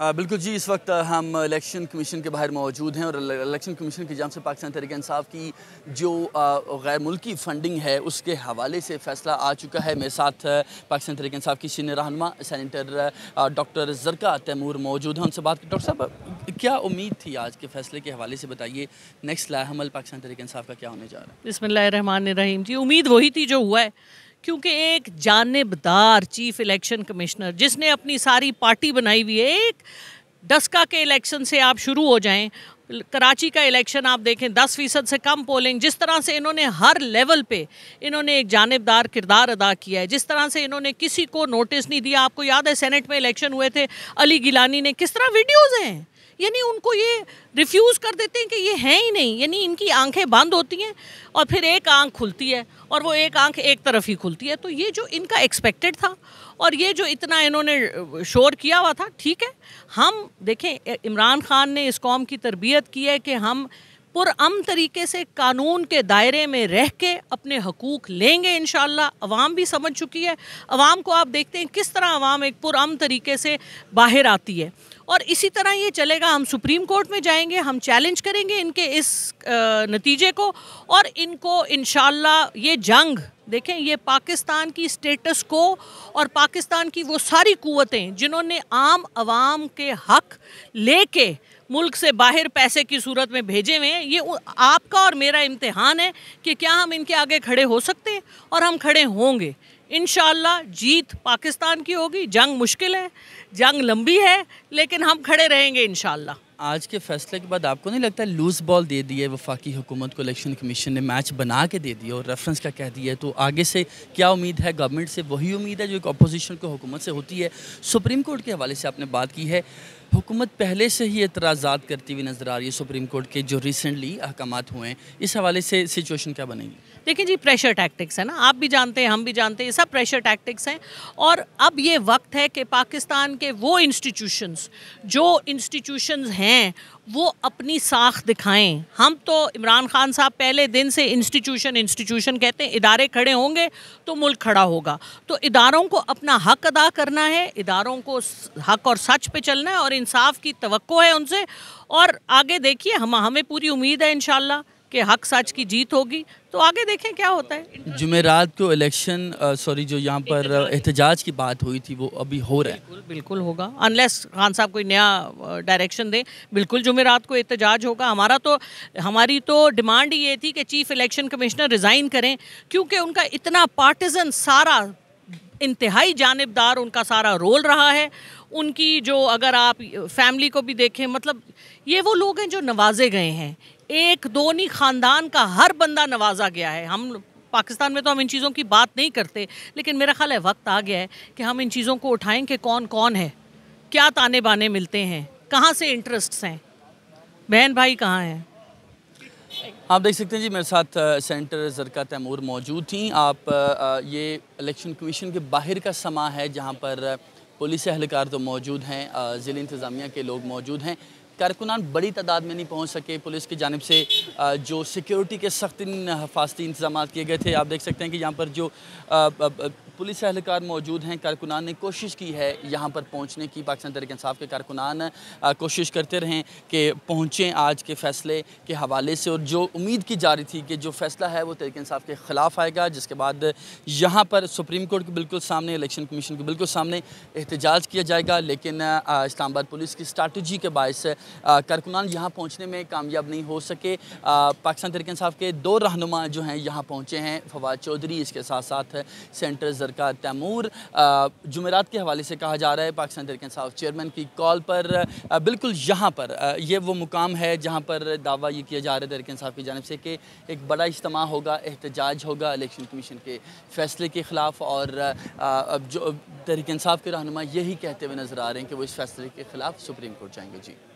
बिल्कुल जी इस वक्त हम इलेक्शन कमीशन के बाहर मौजूद हैं और इलेक्शन कमीशन की जान से पाकिस्तान तरीके इंसाफ की जो गैर मुल्की फंडिंग है उसके हवाले से फैसला आ चुका है मेरे साथ पाकिस्तान तरीके इंसाफ की सीनियर रहनमा सैनिटर डॉक्टर जरका तैमूर मौजूद हैं उनसे बात की डॉक्टर साहब क्या उम्मीद थी आज के फैसले के हवाले से बताइए नेक्स्ट लाहमल पाकिस्तान तरीके इंसाफ का क्या होने जा रहा है बसमिल रहीम जी उम्मीद वही थी जो हुआ है क्योंकि एक जानबदार चीफ इलेक्शन कमिश्नर जिसने अपनी सारी पार्टी बनाई हुई है एक डस्का के इलेक्शन से आप शुरू हो जाएं कराची का इलेक्शन आप देखें दस फीसद से कम पोलिंग जिस तरह से इन्होंने हर लेवल पे इन्होंने एक जानबदार किरदार अदा किया है जिस तरह से इन्होंने किसी को नोटिस नहीं दिया आपको याद है सेनेट में इलेक्शन हुए थे अली गिलानी ने किस तरह वीडियोज़ हैं यानी उनको ये रिफ्यूज़ कर देते हैं कि ये है ही नहीं यानी इनकी आंखें बंद होती हैं और फिर एक आंख खुलती है और वो एक आंख एक तरफ ही खुलती है तो ये जो इनका एक्सपेक्टेड था और ये जो इतना इन्होंने शोर किया हुआ था ठीक है हम देखें इमरान खान ने इस कॉम की तरबियत की है कि हम पुरम तरीके से कानून के दायरे में रह के अपने हकूक़ लेंगे इन अवाम भी समझ चुकी है अवाम को आप देखते हैं किस तरह अवाम एक पुरम तरीके से बाहर आती है और इसी तरह ये चलेगा हम सुप्रीम कोर्ट में जाएंगे हम चैलेंज करेंगे इनके इस नतीजे को और इनको इन ये जंग देखें ये पाकिस्तान की स्टेटस को और पाकिस्तान की वो सारी कुतें जिन्होंने आम आवाम के हक लेके मुल्क से बाहर पैसे की सूरत में भेजे हुए हैं ये आपका और मेरा इम्तहान है कि क्या हम इनके आगे खड़े हो सकते हैं और हम खड़े होंगे इन जीत पाकिस्तान की होगी जंग मुश्किल है जंग लंबी है लेकिन हम खड़े रहेंगे इन आज के फैसले के बाद आपको नहीं लगता लूज बॉल दे दिए वफाकी हुकूमत को इलेक्शन कमीशन ने मैच बना के दे दिया और रेफरेंस का कह दिया तो आगे से क्या उम्मीद है गवर्नमेंट से वही उम्मीद है जो एक अपोजिशन को हुकूमत से होती है सुप्रीम कोर्ट के हवाले से आपने बात की है हुकूमत पहले से ही एतराज़ात करती हुई नज़र आ रही है सुप्रीम कोर्ट के जो रिसेंटली अहकाम हुए हैं इस हवाले से सिचुएशन क्या बनेगी देखिए जी प्रेशर टैक्टिक्स है ना आप भी जानते हैं हम भी जानते हैं ये सब प्रेशर टैक्टिक्स हैं और अब ये वक्त है कि पाकिस्तान के वो इंस्टीट्यूशंस जो इंस्टीट्यूशंस हैं वो अपनी साख दिखाएं हम तो इमरान खान साहब पहले दिन से इंस्टीट्यूशन इंस्टीट्यूशन कहते हैं इदारे खड़े होंगे तो मुल्क खड़ा होगा तो इदारों को अपना हक अदा करना है इदारों को हक और सच पे चलना है और इंसाफ की तो है उनसे और आगे देखिए हम हमें पूरी उम्मीद है इन कि हक सच की जीत होगी तो आगे देखें क्या होता है जुमेरात को इलेक्शन सॉरी जो यहाँ पर एहतजाज की बात हुई थी वो अभी हो रहा है बिल्कुल, बिल्कुल होगा अनलेस खान साहब कोई नया डायरेक्शन दें बिल्कुल जुमेरात को एहतजाज होगा हमारा तो हमारी तो डिमांड ये थी कि चीफ इलेक्शन कमिश्नर रिज़ाइन करें क्योंकि उनका इतना पार्टिजन सारा इंतहाई जानबदार उनका सारा रोल रहा है उनकी जो अगर आप फैमिली को भी देखें मतलब ये वो लोग हैं जो नवाजे गए हैं एक दोनी ख़ानदान का हर बंदा नवाजा गया है हम पाकिस्तान में तो हम इन चीज़ों की बात नहीं करते लेकिन मेरा ख्याल है वक्त आ गया है कि हम इन चीज़ों को उठाएं कि कौन कौन है क्या ताने बाने मिलते हैं कहाँ से इंटरेस्ट्स हैं बहन भाई कहाँ हैं आप देख सकते हैं जी मेरे साथ सेंटर जरका तैमूर मौजूद थी आप ये इलेक्शन कमीशन के बाहर का समा है जहाँ पर पुलिस एहलकार तो मौजूद हैं ज़िले इंतज़ामिया के लोग मौजूद हैं कारकुनान बड़ी तादाद में नहीं पहुँच सके पुलिस की जानब से जो सिक्योरिटी के सख्त हफाजती इंतजाम किए गए थे आप देख सकते हैं कि यहाँ पर जो पुलिस एहलकार मौजूद हैं कारकुनान ने कोशिश की है यहाँ पर पहुँचने की पाकिस्तान तरीके इंसाफ के कारकुनान कोशिश करते रहें कि पहुँचें आज के फैसले के हवाले से और जो उम्मीद की जा रही थी कि जो फैसला है वो तरीके इंसाफ के ख़िलाफ़ आएगा जिसके बाद यहाँ पर सुप्रीम कोर्ट के बिल्कुल सामने इलेक्शन कमीशन के बिल्कुल सामने एहतजाज किया जाएगा लेकिन इस्लामाबाद पुलिस की स्ट्रैटी के बायस कारकुनान यहाँ पहुँचने में कामयाब नहीं हो सके पाकिस्तान तरीके साहब के दो रहनुमा जो हैं यहाँ पहुँचे हैं फवाद चौधरी इसके साथ साथ सेंटर जरका तैमूर जमेरात के हवाले से कहा जा रहा है पाकिस्तान तरीके साहब चेयरमैन की कॉल पर बिल्कुल यहाँ पर यह वो मुकाम है जहाँ पर दावा ये किया जा रहा है तरीक साहब की जानब से कि एक बड़ा इज्तम होगा एहतजाज होगा इलेक्शन कमीशन के फैसले के ख़िलाफ़ और अब जो तहरीक साहब के रहनुमा यही कहते हुए नज़र आ रहे हैं कि वो इस फैसले के ख़िलाफ़ सुप्रीम कोर्ट जाएंगे जी